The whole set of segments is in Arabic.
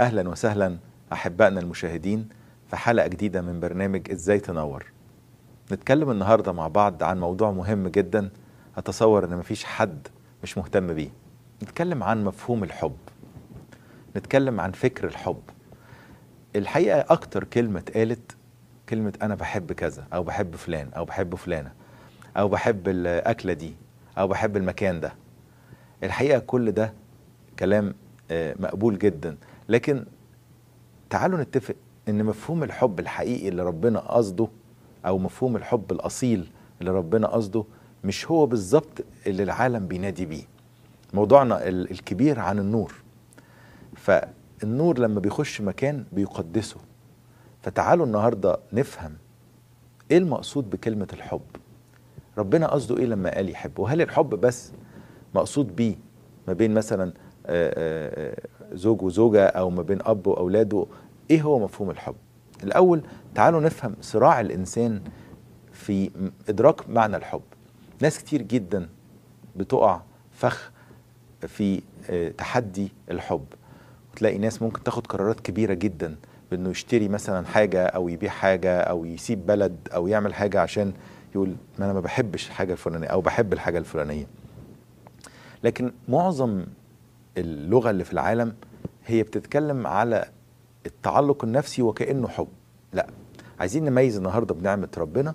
اهلا وسهلا احبائنا المشاهدين في حلقه جديده من برنامج ازاي تنور نتكلم النهارده مع بعض عن موضوع مهم جدا اتصور ان مفيش حد مش مهتم بيه نتكلم عن مفهوم الحب نتكلم عن فكر الحب الحقيقه اكتر كلمه اتقالت كلمه انا بحب كذا او بحب فلان او بحب فلانه او بحب الاكله دي او بحب المكان ده الحقيقه كل ده كلام آه، مقبول جدا لكن تعالوا نتفق ان مفهوم الحب الحقيقي اللي ربنا قصده او مفهوم الحب الاصيل اللي ربنا قصده مش هو بالظبط اللي العالم بينادي بيه موضوعنا الكبير عن النور فالنور لما بيخش مكان بيقدسه فتعالوا النهارده نفهم ايه المقصود بكلمه الحب ربنا قصده ايه لما قال يحب وهل الحب بس مقصود بيه ما بين مثلا آه، آه، آه، زوج وزوجة أو ما بين أب وأولاده إيه هو مفهوم الحب الأول تعالوا نفهم صراع الإنسان في إدراك معنى الحب ناس كتير جدا بتقع فخ في تحدي الحب وتلاقي ناس ممكن تاخد قرارات كبيرة جدا بأنه يشتري مثلا حاجة أو يبيع حاجة أو يسيب بلد أو يعمل حاجة عشان يقول ما أنا ما بحبش الحاجة الفلانية أو بحب الحاجة الفلانية لكن معظم اللغه اللي في العالم هي بتتكلم على التعلق النفسي وكانه حب لا عايزين نميز النهارده بنعمه ربنا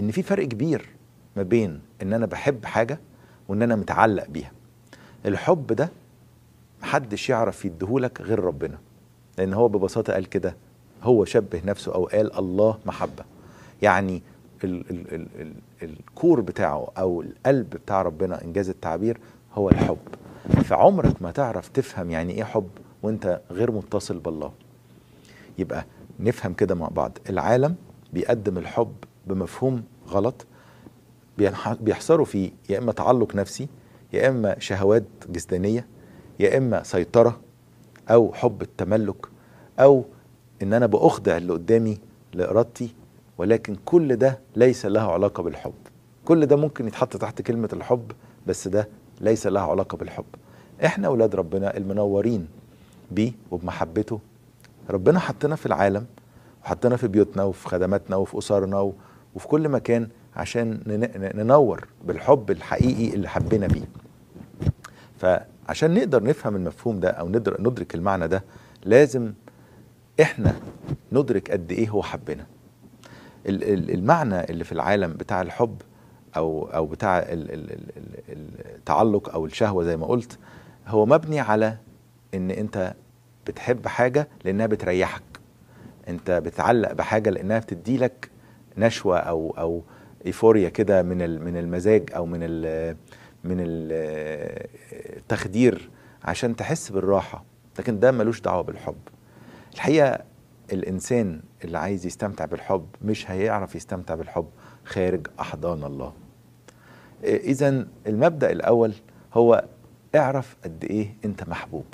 ان في فرق كبير ما بين ان انا بحب حاجه وان انا متعلق بيها الحب ده محدش يعرف يديهولك غير ربنا لان هو ببساطه قال كده هو شبه نفسه او قال الله محبه يعني ال ال ال الكور بتاعه او القلب بتاع ربنا انجاز التعبير هو الحب فعمرك ما تعرف تفهم يعني ايه حب وانت غير متصل بالله يبقى نفهم كده مع بعض العالم بيقدم الحب بمفهوم غلط بيحصروا فيه يا اما تعلق نفسي يا اما شهوات جسدانيه يا اما سيطره او حب التملك او ان انا باخضع اللي قدامي لارادتي ولكن كل ده ليس له علاقه بالحب كل ده ممكن يتحط تحت كلمه الحب بس ده ليس لها علاقة بالحب احنا اولاد ربنا المنورين بيه وبمحبته ربنا حطنا في العالم وحطنا في بيوتنا وفي خدماتنا وفي اسرنا وفي كل مكان عشان ننور بالحب الحقيقي اللي حبينا بيه فعشان نقدر نفهم المفهوم ده او ندرك المعنى ده لازم احنا ندرك قد ايه هو حبنا المعنى اللي في العالم بتاع الحب او او بتاع التعلق او الشهوه زي ما قلت هو مبني على ان انت بتحب حاجه لانها بتريحك انت بتعلق بحاجه لانها بتدي لك نشوه او او ايفوريا كده من من المزاج او من من التخدير عشان تحس بالراحه لكن ده ملوش دعوه بالحب الحقيقه الانسان اللي عايز يستمتع بالحب مش هيعرف يستمتع بالحب خارج احضان الله إيه، اذا المبدا الاول هو اعرف قد ايه انت محبوب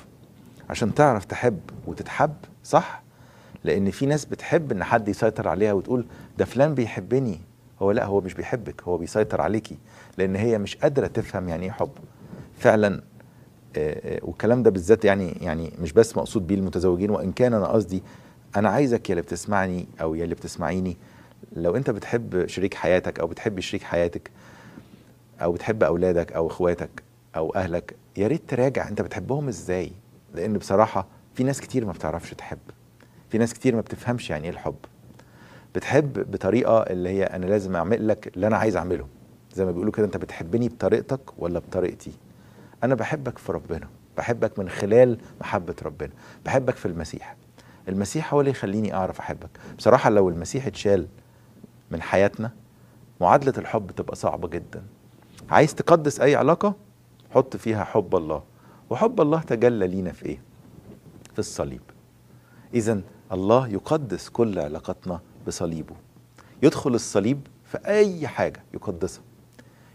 عشان تعرف تحب وتتحب صح لان في ناس بتحب ان حد يسيطر عليها وتقول ده فلان بيحبني هو لا هو مش بيحبك هو بيسيطر عليكي لان هي مش قادره تفهم يعني ايه حب فعلا آه، آه، والكلام ده بالذات يعني يعني مش بس مقصود بيه المتزوجين وان كان انا قصدي انا عايزك يا اللي بتسمعني او يا اللي بتسمعيني لو انت بتحب شريك حياتك او بتحبي شريك حياتك او بتحب اولادك او اخواتك او اهلك يا ريت تراجع انت بتحبهم ازاي لان بصراحه في ناس كتير ما بتعرفش تحب في ناس كتير ما بتفهمش يعني ايه الحب بتحب بطريقه اللي هي انا لازم اعمل لك اللي انا عايز اعمله زي ما بيقولوا كده انت بتحبني بطريقتك ولا بطريقتي انا بحبك في ربنا بحبك من خلال محبه ربنا بحبك في المسيح المسيح هو اللي يخليني اعرف احبك بصراحه لو المسيح اتشال من حياتنا معادله الحب تبقى صعبه جدا عايز تقدس اي علاقه حط فيها حب الله وحب الله تجلى لينا في ايه في الصليب اذا الله يقدس كل علاقتنا بصليبه يدخل الصليب في اي حاجه يقدسها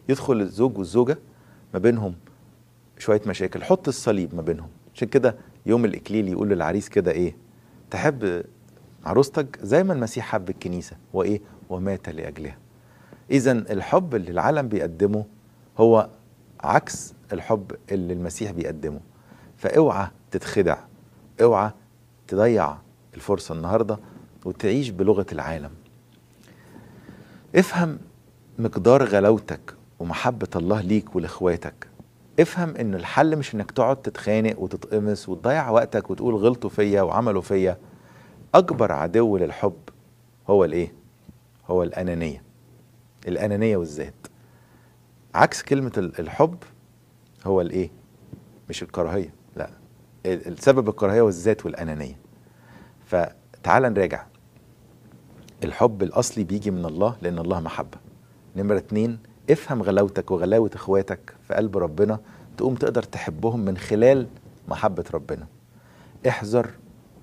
يدخل الزوج والزوجه ما بينهم شويه مشاكل حط الصليب ما بينهم عشان كده يوم الاكليل يقول للعريس كده ايه تحب عروستك زي ما المسيح حب الكنيسه وايه ومات لاجلها اذا الحب اللي العالم بيقدمه هو عكس الحب اللي المسيح بيقدمه فاوعى تتخدع اوعى تضيع الفرصة النهاردة وتعيش بلغة العالم افهم مقدار غلاوتك ومحبة الله ليك ولإخواتك افهم ان الحل مش انك تقعد تتخانق وتتقمص وتضيع وقتك وتقول غلطوا فيا وعملوا فيا اكبر عدو للحب هو الايه هو الانانيه الانانيه والذات عكس كلمه الحب هو الايه مش الكراهيه لا السبب الكراهيه والذات والانانيه فتعال نراجع الحب الاصلي بيجي من الله لان الله محبه نمره اتنين افهم غلاوتك وغلاوه اخواتك في قلب ربنا تقوم تقدر تحبهم من خلال محبه ربنا احذر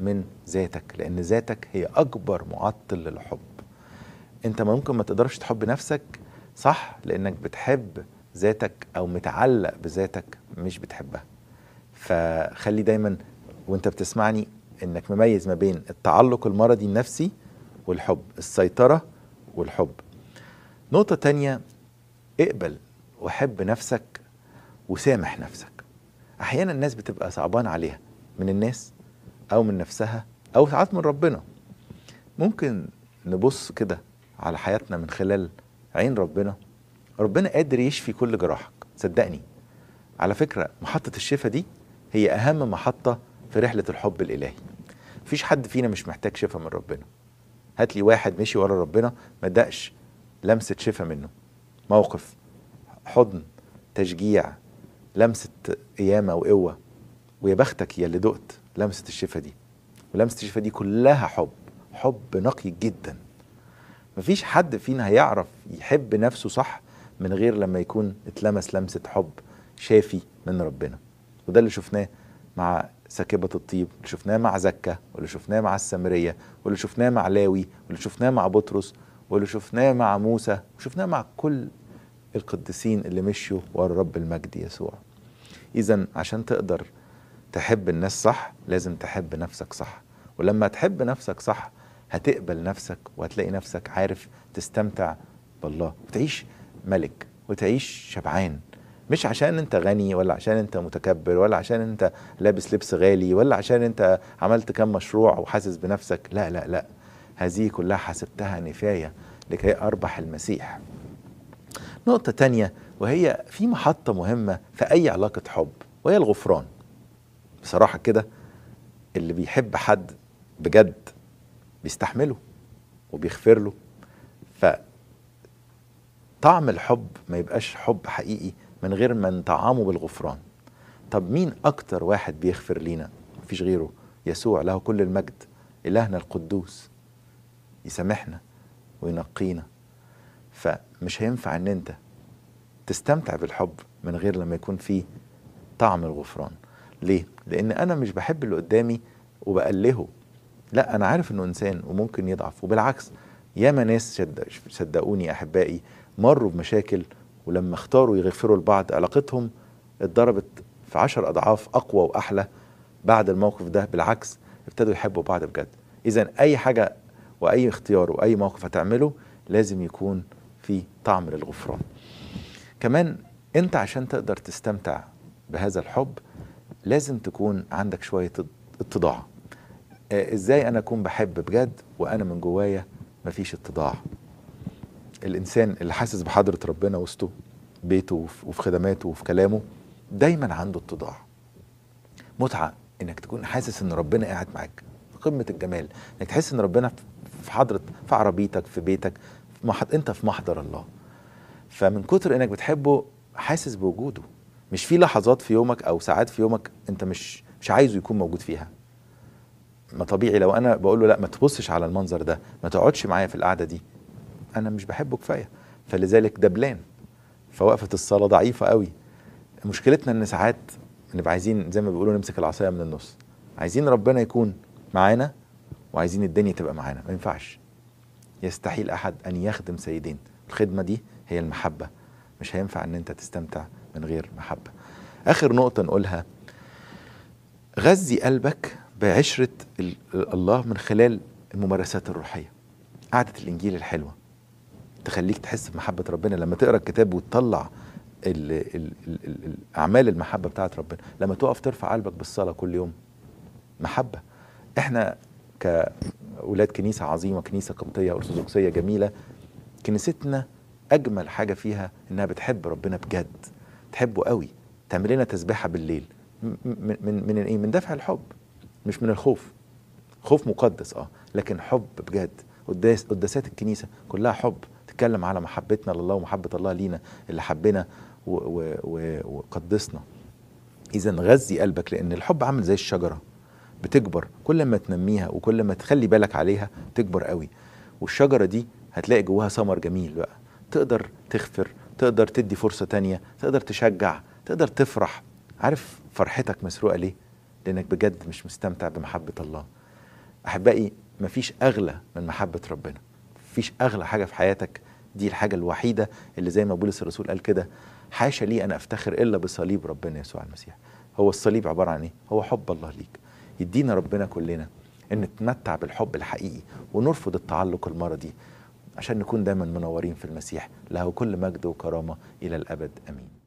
من ذاتك لان ذاتك هي اكبر معطل للحب انت ممكن ما تقدرش تحب نفسك صح لانك بتحب ذاتك او متعلق بذاتك مش بتحبها فخلي دايما وانت بتسمعني انك مميز ما بين التعلق المرضي النفسي والحب السيطرة والحب نقطة تانية اقبل وحب نفسك وسامح نفسك احيانا الناس بتبقى صعبان عليها من الناس او من نفسها او ساعات من ربنا ممكن نبص كده على حياتنا من خلال عين ربنا ربنا قادر يشفي كل جراحك صدقني على فكرة محطة الشفاء دي هي أهم محطة في رحلة الحب الإلهي مفيش حد فينا مش محتاج شفاء من ربنا هات لي واحد مشي ورا ربنا ما دقش لمسة شفاء منه موقف حضن تشجيع لمسة قيامة وقوة ويا بختك يا اللي دقت لمسة الشفاء دي ولمسة الشفاء دي كلها حب حب نقي جداً مفيش حد فينا هيعرف يحب نفسه صح من غير لما يكون اتلمس لمسة حب شافي من ربنا وده اللي شفناه مع ساكبة الطيب اللي شفناه مع زكا واللي شفناه مع السامرية واللي شفناه مع لاوي واللي شفناه مع بطرس واللي شفناه مع موسى وشفناه مع كل القديسين اللي مشوا ورا رب المجد يسوع إذا عشان تقدر تحب الناس صح لازم تحب نفسك صح ولما تحب نفسك صح هتقبل نفسك وهتلاقي نفسك عارف تستمتع بالله وتعيش ملك وتعيش شبعان مش عشان انت غني ولا عشان انت متكبر ولا عشان انت لابس لبس غالي ولا عشان انت عملت كم مشروع وحاسس بنفسك لا لا لا هذه كلها حسبتها نفاية لكي أربح المسيح نقطة تانية وهي في محطة مهمة في أي علاقة حب وهي الغفران بصراحة كده اللي بيحب حد بجد بيستحمله وبيغفر له ف طعم الحب ما يبقاش حب حقيقي من غير ما نطعمه بالغفران طب مين اكتر واحد بيغفر لينا مفيش غيره يسوع له كل المجد الهنا القدوس يسامحنا وينقينا فمش هينفع ان انت تستمتع بالحب من غير لما يكون فيه طعم الغفران ليه لان انا مش بحب اللي قدامي وبقلهه لا انا عارف انه انسان وممكن يضعف وبالعكس ياما ناس صدقوني احبائي مروا بمشاكل ولما اختاروا يغفروا لبعض علاقتهم اتضربت في عشر اضعاف اقوى واحلى بعد الموقف ده بالعكس ابتدوا يحبوا بعض بجد اذا اي حاجه واي اختيار واي موقف هتعمله لازم يكون في طعم للغفران كمان انت عشان تقدر تستمتع بهذا الحب لازم تكون عندك شويه اتضاع آه، ازاي انا اكون بحب بجد وانا من جوايا مفيش اتضاع الانسان اللي حاسس بحضره ربنا وسطه بيته وفي خدماته وفي كلامه دايما عنده اتضاع متعه انك تكون حاسس ان ربنا قاعد معاك قمه الجمال انك تحس ان ربنا في حضره في عربيتك في بيتك في محض انت في محضر الله فمن كتر انك بتحبه حاسس بوجوده مش في لحظات في يومك او ساعات في يومك انت مش مش عايزه يكون موجود فيها ما طبيعي لو انا بقول له لا ما تبصش على المنظر ده ما تقعدش معايا في القعده دي انا مش بحبه كفايه فلذلك دبلان فوقفه الصلاه ضعيفه قوي مشكلتنا ان ساعات نبقى عايزين زي ما بيقولوا نمسك العصايه من النص عايزين ربنا يكون معانا وعايزين الدنيا تبقى معانا ما ينفعش يستحيل احد ان يخدم سيدين الخدمه دي هي المحبه مش هينفع ان انت تستمتع من غير محبه اخر نقطه نقولها غذي قلبك بعشرة الله من خلال الممارسات الروحية قعدة الإنجيل الحلوة تخليك تحس بمحبة ربنا لما تقرأ الكتاب وتطلع ال الأعمال المحبة بتاعت ربنا لما تقف ترفع قلبك بالصلاة كل يوم محبة احنا كأولاد كنيسة عظيمة كنيسة قبطية أرثوذكسية جميلة كنيستنا أجمل حاجة فيها إنها بتحب ربنا بجد تحبه قوي تعمل لنا تسبيحة بالليل من من من, إيه؟ من دفع الحب مش من الخوف خوف مقدس اه لكن حب بجد قداس قداسات الكنيسه كلها حب تتكلم على محبتنا لله ومحبه الله لينا اللي حبنا وقدسنا اذا غذي قلبك لان الحب عامل زي الشجره بتكبر كل ما تنميها وكل ما تخلي بالك عليها تكبر قوي والشجره دي هتلاقي جواها ثمر جميل بقى تقدر تغفر تقدر تدي فرصه تانية تقدر تشجع تقدر تفرح عارف فرحتك مسروقه ليه لانك بجد مش مستمتع بمحبه الله احبائي مفيش اغلى من محبه ربنا مفيش اغلى حاجه في حياتك دي الحاجه الوحيده اللي زي ما بولس الرسول قال كده حاشا لي ان افتخر الا بصليب ربنا يسوع المسيح هو الصليب عباره عن ايه هو حب الله ليك يدينا ربنا كلنا ان نتمتع بالحب الحقيقي ونرفض التعلق المرضي عشان نكون دايما منورين في المسيح له كل مجد وكرامه الى الابد امين